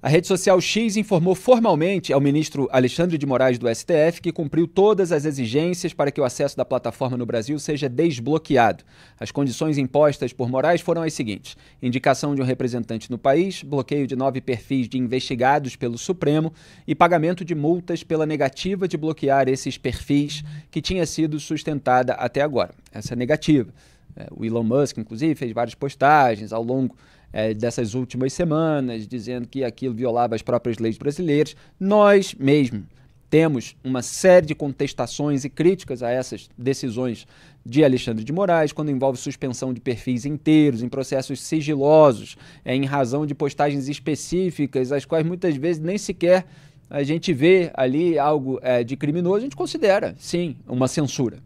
A rede social X informou formalmente ao ministro Alexandre de Moraes do STF que cumpriu todas as exigências para que o acesso da plataforma no Brasil seja desbloqueado. As condições impostas por Moraes foram as seguintes: indicação de um representante no país, bloqueio de nove perfis de investigados pelo Supremo e pagamento de multas pela negativa de bloquear esses perfis que tinha sido sustentada até agora. Essa negativa. É, o Elon Musk, inclusive, fez várias postagens ao longo é, dessas últimas semanas, dizendo que aquilo violava as próprias leis brasileiras. Nós mesmo temos uma série de contestações e críticas a essas decisões de Alexandre de Moraes, quando envolve suspensão de perfis inteiros, em processos sigilosos, é, em razão de postagens específicas, as quais muitas vezes nem sequer a gente vê ali algo é, de criminoso, a gente considera, sim, uma censura.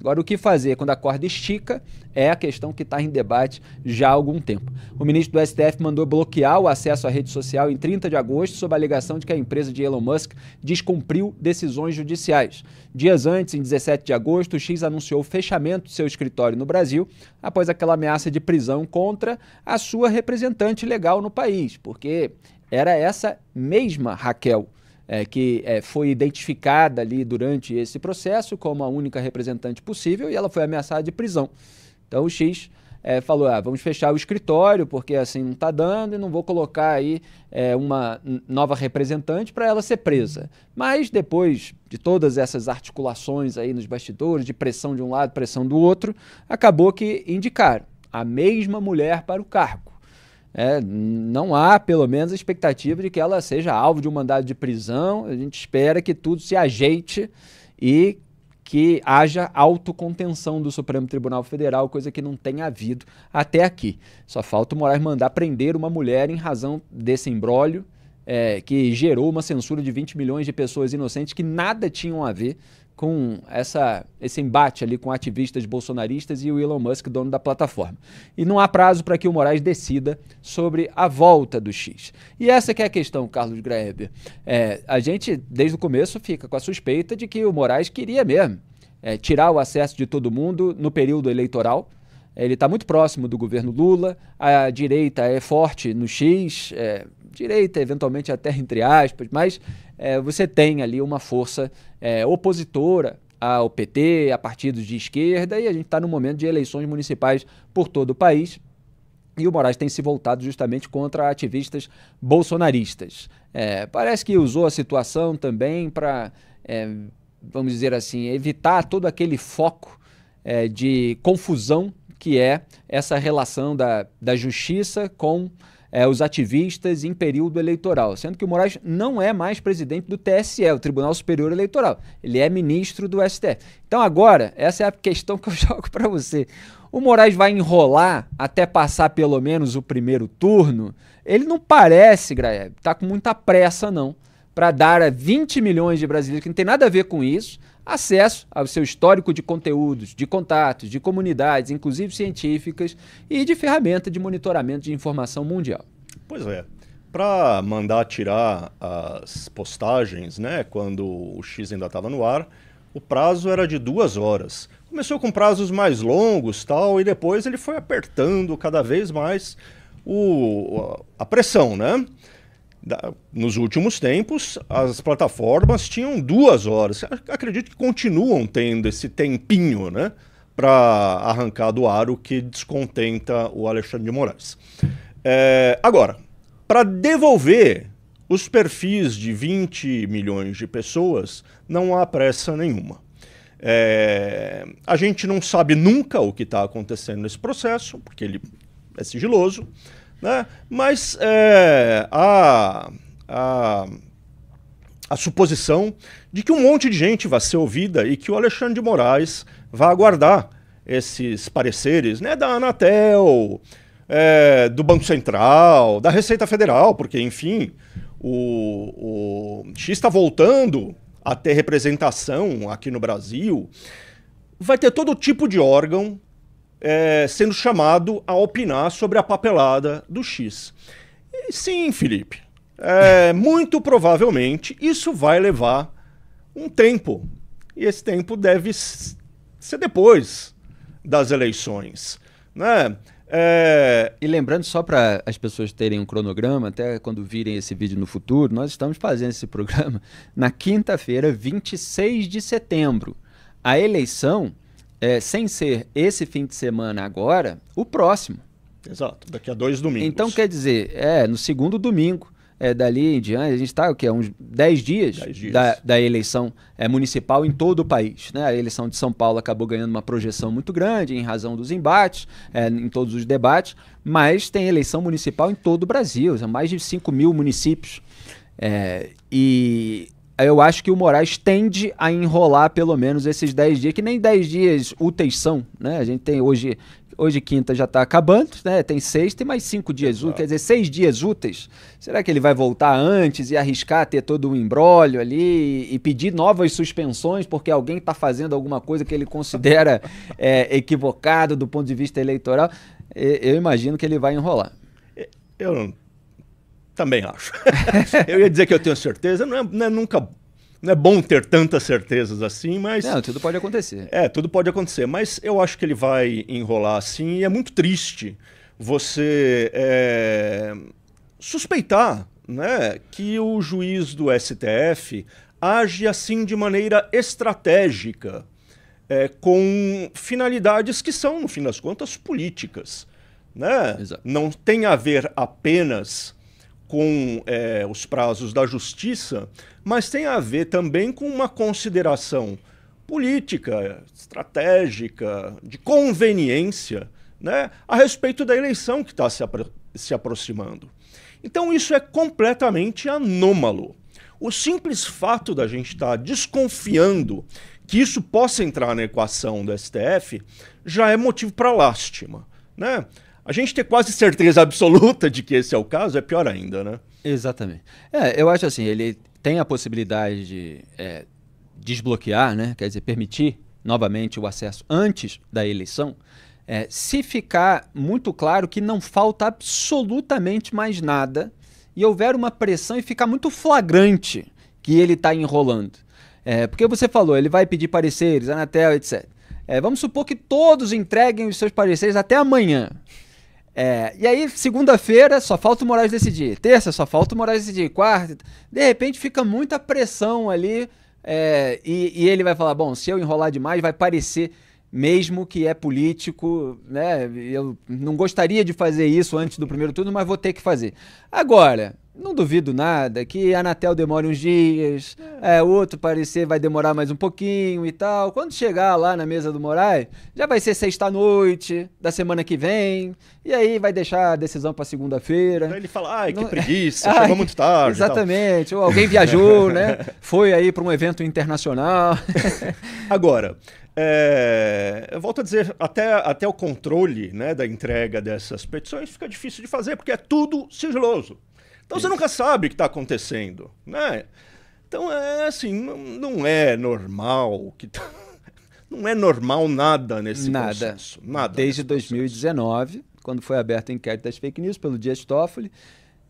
Agora, o que fazer quando a corda estica é a questão que está em debate já há algum tempo. O ministro do STF mandou bloquear o acesso à rede social em 30 de agosto, sob a alegação de que a empresa de Elon Musk descumpriu decisões judiciais. Dias antes, em 17 de agosto, o X anunciou o fechamento do seu escritório no Brasil após aquela ameaça de prisão contra a sua representante legal no país, porque era essa mesma Raquel é, que é, foi identificada ali durante esse processo como a única representante possível e ela foi ameaçada de prisão. Então o X é, falou: ah, vamos fechar o escritório, porque assim não está dando, e não vou colocar aí é, uma nova representante para ela ser presa. Mas depois de todas essas articulações aí nos bastidores, de pressão de um lado, pressão do outro, acabou que indicaram a mesma mulher para o cargo. É, não há, pelo menos, a expectativa de que ela seja alvo de um mandado de prisão. A gente espera que tudo se ajeite e que haja autocontenção do Supremo Tribunal Federal, coisa que não tem havido até aqui. Só falta o Moraes mandar prender uma mulher em razão desse embrólio é, que gerou uma censura de 20 milhões de pessoas inocentes que nada tinham a ver com essa, esse embate ali com ativistas bolsonaristas e o Elon Musk, dono da plataforma. E não há prazo para que o Moraes decida sobre a volta do X. E essa que é a questão, Carlos Greber. É, a gente, desde o começo, fica com a suspeita de que o Moraes queria mesmo é, tirar o acesso de todo mundo no período eleitoral ele está muito próximo do governo Lula, a direita é forte no X, é, direita eventualmente até entre aspas, mas é, você tem ali uma força é, opositora ao PT, a partidos de esquerda, e a gente está no momento de eleições municipais por todo o país. E o Moraes tem se voltado justamente contra ativistas bolsonaristas. É, parece que usou a situação também para, é, vamos dizer assim, evitar todo aquele foco é, de confusão que é essa relação da, da justiça com é, os ativistas em período eleitoral, sendo que o Moraes não é mais presidente do TSE, o Tribunal Superior Eleitoral, ele é ministro do STF. Então agora, essa é a questão que eu jogo para você. O Moraes vai enrolar até passar pelo menos o primeiro turno? Ele não parece, Graeb, tá com muita pressa não, para dar a 20 milhões de brasileiros, que não tem nada a ver com isso, acesso ao seu histórico de conteúdos, de contatos, de comunidades, inclusive científicas, e de ferramenta de monitoramento de informação mundial. Pois é. Para mandar tirar as postagens, né, quando o X ainda estava no ar, o prazo era de duas horas. Começou com prazos mais longos tal, e depois ele foi apertando cada vez mais o, a pressão, né? nos últimos tempos, as plataformas tinham duas horas. Acredito que continuam tendo esse tempinho, né? Para arrancar do aro que descontenta o Alexandre de Moraes. É, agora, para devolver os perfis de 20 milhões de pessoas, não há pressa nenhuma. É, a gente não sabe nunca o que está acontecendo nesse processo, porque ele é sigiloso. Né? Mas é, a, a, a suposição de que um monte de gente vai ser ouvida e que o Alexandre de Moraes vai aguardar esses pareceres né, da Anatel, é, do Banco Central, da Receita Federal, porque, enfim, o, o X está voltando a ter representação aqui no Brasil. Vai ter todo tipo de órgão é, sendo chamado a opinar sobre a papelada do X. E, sim, Felipe. É, muito provavelmente isso vai levar um tempo. E esse tempo deve ser depois das eleições. Né? É... E lembrando, só para as pessoas terem um cronograma, até quando virem esse vídeo no futuro, nós estamos fazendo esse programa na quinta-feira, 26 de setembro. A eleição é, sem ser esse fim de semana agora, o próximo. Exato, daqui a dois domingos. Então, quer dizer, é, no segundo domingo, é, dali em diante, a gente está, o que é, uns 10 dias, dez dias. Da, da, eleição é, municipal em todo o país. Né? A eleição de São Paulo acabou ganhando uma projeção muito grande em razão dos embates, é, em todos os debates, mas tem eleição municipal em todo o Brasil, são mais de 5 mil municípios. É, e eu acho que o Moraes tende a enrolar pelo menos esses 10 dias, que nem 10 dias úteis são, né? A gente tem hoje, hoje quinta já está acabando, né? Tem sexta e mais cinco dias úteis, quer dizer, seis dias úteis. Será que ele vai voltar antes e arriscar ter todo um embrólio ali e, e pedir novas suspensões porque alguém está fazendo alguma coisa que ele considera é, equivocado do ponto de vista eleitoral? Eu imagino que ele vai enrolar. Eu não também acho. eu ia dizer que eu tenho certeza, não é, não é nunca não é bom ter tantas certezas assim, mas. Não, tudo pode acontecer. É, tudo pode acontecer. Mas eu acho que ele vai enrolar assim e é muito triste você é, suspeitar né, que o juiz do STF age assim de maneira estratégica, é, com finalidades que são, no fim das contas, políticas. Né? Não tem a ver apenas com é, os prazos da justiça, mas tem a ver também com uma consideração política, estratégica, de conveniência, né, a respeito da eleição que está se, apro se aproximando. Então isso é completamente anômalo. O simples fato da gente estar tá desconfiando que isso possa entrar na equação do STF já é motivo para lástima, né? A gente ter quase certeza absoluta de que esse é o caso é pior ainda, né? Exatamente. É, eu acho assim, ele tem a possibilidade de é, desbloquear, né? quer dizer, permitir novamente o acesso antes da eleição, é, se ficar muito claro que não falta absolutamente mais nada e houver uma pressão e ficar muito flagrante que ele está enrolando. É, porque você falou, ele vai pedir pareceres, Anatel, etc. É, vamos supor que todos entreguem os seus pareceres até amanhã. É, e aí, segunda-feira, só falta o Moraes decidir. Terça, só falta o Moraes decidir. Quarta, de repente fica muita pressão ali. É, e, e, ele vai falar: bom, se eu enrolar demais, vai parecer mesmo que é político, né? Eu não gostaria de fazer isso antes do primeiro turno, mas vou ter que fazer. Agora, não duvido nada que a Anatel demore uns dias, é. é. outro parecer vai demorar mais um pouquinho e tal. Quando chegar lá na mesa do Moraes, já vai ser sexta-noite da semana que vem, e aí vai deixar a decisão para segunda-feira. Então ele fala, ai, que preguiça, ai, chegou muito tarde. Exatamente, ou alguém viajou, né? Foi aí para um evento internacional. Agora, é, eu volto a dizer, até, até o controle né, da entrega dessas petições fica difícil de fazer, porque é tudo sigiloso. Então Isso. você nunca sabe o que está acontecendo, né? Então é assim, não, não é normal que tá... não é normal nada nesse nada. Consenso, nada Desde 2019, quando foi aberta a enquete das fake news pelo Dias Toffoli,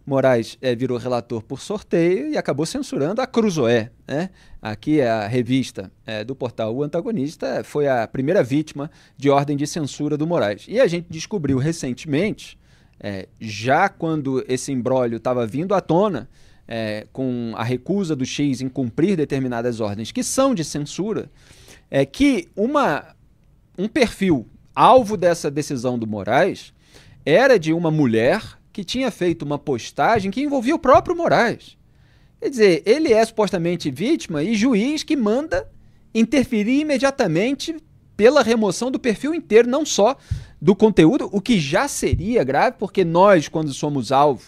Moraes é, virou relator por sorteio e acabou censurando a Cruzoé. Né? Aqui é a revista é, do portal O Antagonista foi a primeira vítima de ordem de censura do Moraes. E a gente descobriu recentemente é, já quando esse embrólio estava vindo à tona, é, com a recusa do X em cumprir determinadas ordens que são de censura, é que uma, um perfil alvo dessa decisão do Moraes era de uma mulher que tinha feito uma postagem que envolvia o próprio Moraes. Quer dizer, ele é supostamente vítima e juiz que manda interferir imediatamente pela remoção do perfil inteiro, não só do conteúdo, o que já seria grave, porque nós, quando somos alvo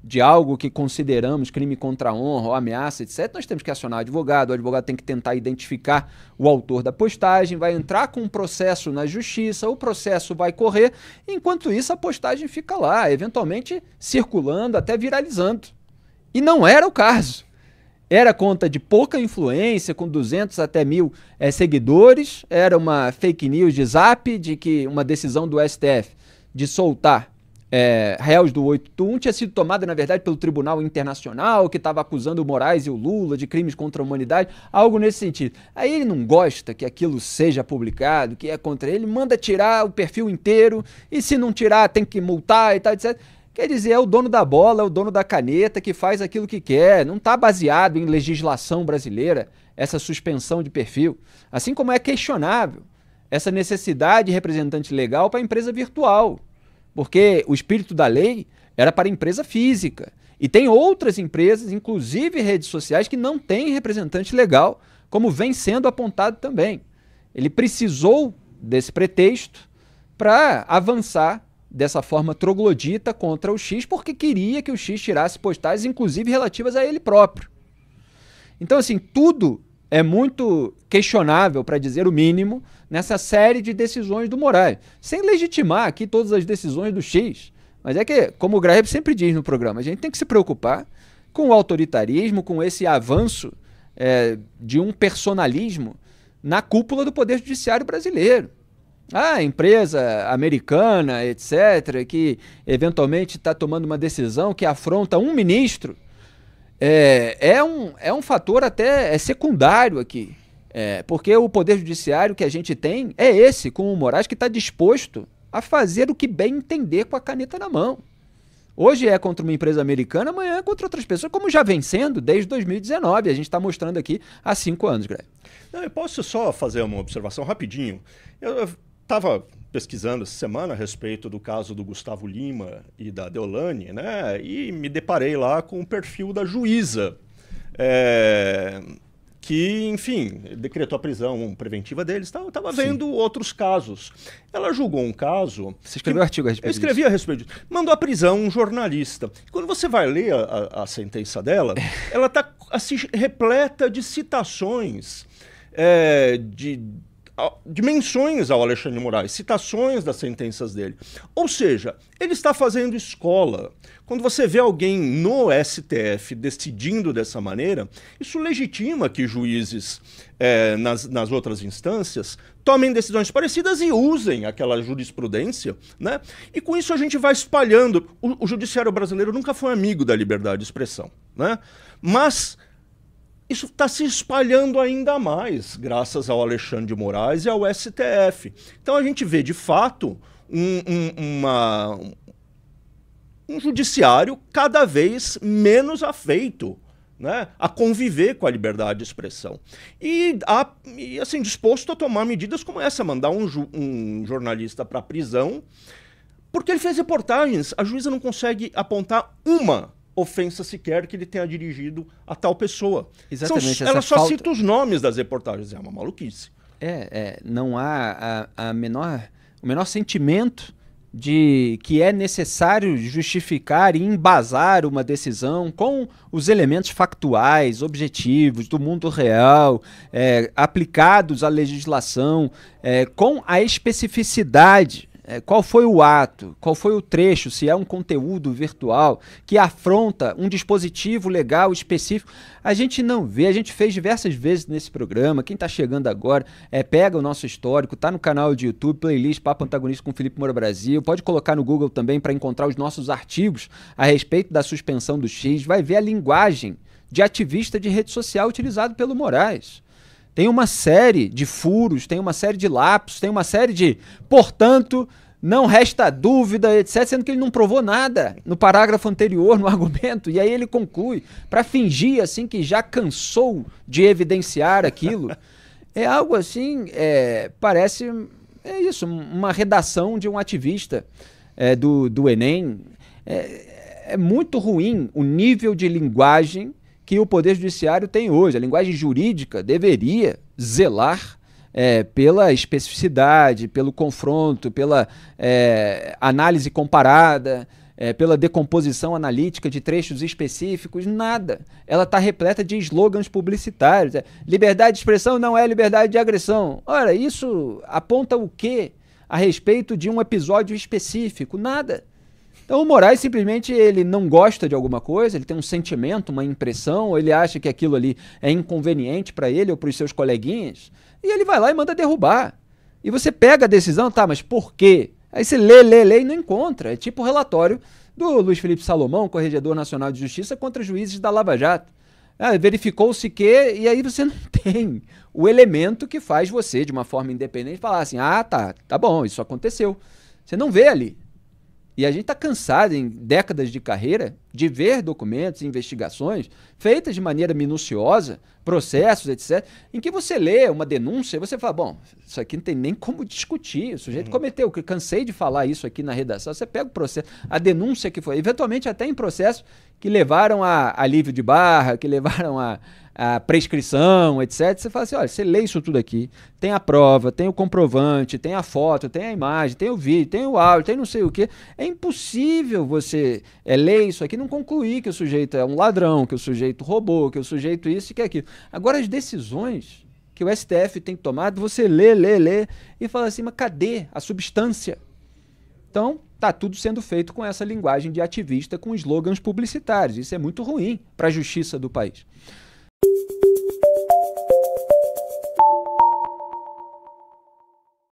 de algo que consideramos crime contra a honra ou ameaça, etc., nós temos que acionar o advogado. O advogado tem que tentar identificar o autor da postagem, vai entrar com um processo na justiça, o processo vai correr, enquanto isso a postagem fica lá, eventualmente circulando, até viralizando. E não era o caso. Era conta de pouca influência, com 200 até mil é, seguidores. Era uma fake news de zap de que uma decisão do STF de soltar é, réus do 821 tinha sido tomada, na verdade, pelo Tribunal Internacional, que estava acusando o Moraes e o Lula de crimes contra a humanidade, algo nesse sentido. Aí ele não gosta que aquilo seja publicado, que é contra ele, manda tirar o perfil inteiro, e se não tirar, tem que multar e tal, etc. Quer dizer, é o dono da bola, é o dono da caneta que faz aquilo que quer. Não está baseado em legislação brasileira essa suspensão de perfil. Assim como é questionável essa necessidade de representante legal para a empresa virtual. Porque o espírito da lei era para a empresa física. E tem outras empresas, inclusive redes sociais, que não têm representante legal, como vem sendo apontado também. Ele precisou desse pretexto para avançar dessa forma troglodita contra o X, porque queria que o X tirasse postais inclusive relativas a ele próprio. Então, assim, tudo é muito questionável, para dizer o mínimo, nessa série de decisões do Moraes. Sem legitimar aqui todas as decisões do X. Mas é que, como o Graeb sempre diz no programa, a gente tem que se preocupar com o autoritarismo, com esse avanço é, de um personalismo na cúpula do Poder Judiciário brasileiro a empresa americana, etc., que eventualmente está tomando uma decisão que afronta um ministro, é, é, um, é um fator até é secundário aqui. É, porque o poder judiciário que a gente tem é esse, com o Moraes, que está disposto a fazer o que bem entender com a caneta na mão. Hoje é contra uma empresa americana, amanhã é contra outras pessoas, como já vem sendo desde 2019. A gente está mostrando aqui há cinco anos, Greg. Não, eu posso só fazer uma observação rapidinho. eu estava pesquisando essa semana a respeito do caso do Gustavo Lima e da Deolane, né? E me deparei lá com o perfil da juíza. É, que, enfim, decretou a prisão preventiva deles. Tá? Eu estava vendo outros casos. Ela julgou um caso. Você escreveu um artigo a respeito Eu escrevi disso. a respeito disso. Mandou à prisão um jornalista. Quando você vai ler a, a sentença dela, ela está assim, repleta de citações é, de dimensões ao Alexandre de Moraes, citações das sentenças dele. Ou seja, ele está fazendo escola. Quando você vê alguém no STF decidindo dessa maneira, isso legitima que juízes é, nas, nas outras instâncias tomem decisões parecidas e usem aquela jurisprudência, né? E com isso a gente vai espalhando. O, o judiciário brasileiro nunca foi amigo da liberdade de expressão, né? Mas isso está se espalhando ainda mais, graças ao Alexandre de Moraes e ao STF. Então a gente vê, de fato, um, um, uma, um judiciário cada vez menos afeito né, a conviver com a liberdade de expressão. E, a, e assim, disposto a tomar medidas como essa, mandar um, ju, um jornalista para a prisão, porque ele fez reportagens, a juíza não consegue apontar uma ofensa sequer que ele tenha dirigido a tal pessoa. Exatamente. São, ela só cita os nomes das reportagens. É uma maluquice. É, é não há a, a, menor, o menor sentimento de que é necessário justificar e embasar uma decisão com os elementos factuais, objetivos do mundo real, é, aplicados à legislação, é, com a especificidade é, qual foi o ato, qual foi o trecho, se é um conteúdo virtual que afronta um dispositivo legal específico. A gente não vê, a gente fez diversas vezes nesse programa. Quem está chegando agora, é, pega o nosso histórico, está no canal de YouTube, playlist Papo Antagonista com Felipe Moura Brasil. Pode colocar no Google também para encontrar os nossos artigos a respeito da suspensão do X. Vai ver a linguagem de ativista de rede social utilizado pelo Moraes. Tem uma série de furos, tem uma série de lapsos, tem uma série de, portanto, não resta dúvida, etc., sendo que ele não provou nada no parágrafo anterior, no argumento, e aí ele conclui, para fingir assim que já cansou de evidenciar aquilo. É algo assim, é, parece, é isso, uma redação de um ativista é, do, do Enem. É, é muito ruim o nível de linguagem que o Poder Judiciário tem hoje. A linguagem jurídica deveria zelar é, pela especificidade, pelo confronto, pela é, análise comparada, é, pela decomposição analítica de trechos específicos, nada. Ela está repleta de slogans publicitários. É, liberdade de expressão não é liberdade de agressão. Ora, isso aponta o quê a respeito de um episódio específico? Nada. Então o Moraes simplesmente ele não gosta de alguma coisa, ele tem um sentimento, uma impressão, ou ele acha que aquilo ali é inconveniente para ele ou para os seus coleguinhas, e ele vai lá e manda derrubar. E você pega a decisão, tá, mas por quê? Aí você lê, lê, lê e não encontra. É tipo o relatório do Luiz Felipe Salomão, Corregedor Nacional de Justiça, contra juízes da Lava Jato. Ah, verificou-se que, e aí você não tem o elemento que faz você, de uma forma independente, falar assim: ah, tá, tá bom, isso aconteceu. Você não vê ali. E a gente está cansado em décadas de carreira de ver documentos e investigações feitas de maneira minuciosa, processos, etc., em que você lê uma denúncia e você fala: bom, isso aqui não tem nem como discutir, o sujeito uhum. cometeu, cansei de falar isso aqui na redação. Você pega o processo, a denúncia que foi, eventualmente até em processos que levaram a alívio de barra, que levaram a, a prescrição, etc. Você fala assim: olha, você lê isso tudo aqui, tem a prova, tem o comprovante, tem a foto, tem a imagem, tem o vídeo, tem o áudio, tem não sei o que. É impossível você é, ler isso aqui, não concluir que o sujeito é um ladrão, que o sujeito roubou, que o sujeito isso e que aquilo. Agora, as decisões que o STF tem que tomar, você lê, lê, lê e fala assim, mas cadê a substância? Então, tá tudo sendo feito com essa linguagem de ativista, com slogans publicitários. Isso é muito ruim para a justiça do país.